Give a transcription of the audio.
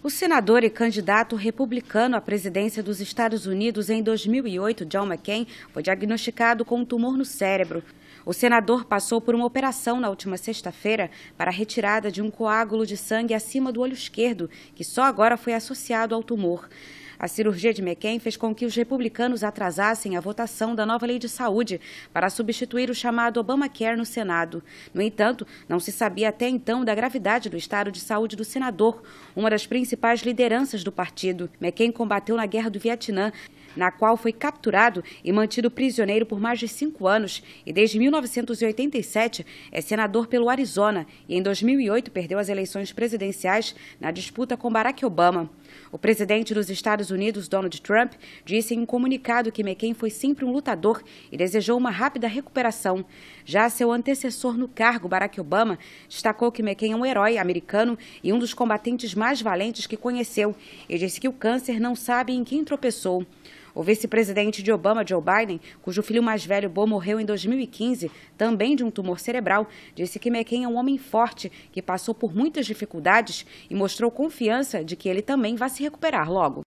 O senador e candidato republicano à presidência dos Estados Unidos em 2008, John McCain, foi diagnosticado com um tumor no cérebro. O senador passou por uma operação na última sexta-feira para a retirada de um coágulo de sangue acima do olho esquerdo, que só agora foi associado ao tumor. A cirurgia de McCain fez com que os republicanos atrasassem a votação da nova lei de saúde para substituir o chamado Obamacare no Senado. No entanto, não se sabia até então da gravidade do estado de saúde do senador, uma das principais lideranças do partido. McCain combateu na Guerra do Vietnã, na qual foi capturado e mantido prisioneiro por mais de cinco anos e desde 1987 é senador pelo Arizona e em 2008 perdeu as eleições presidenciais na disputa com Barack Obama. O presidente dos Estados Unidos, Donald Trump, disse em um comunicado que McCain foi sempre um lutador e desejou uma rápida recuperação. Já seu antecessor no cargo, Barack Obama, destacou que McCain é um herói americano e um dos combatentes mais valentes que conheceu e disse que o câncer não sabe em quem tropeçou. O vice-presidente de Obama, Joe Biden, cujo filho mais velho, Bo, morreu em 2015, também de um tumor cerebral, disse que McCain é um homem forte que passou por muitas dificuldades e mostrou confiança de que ele também vai se recuperar logo.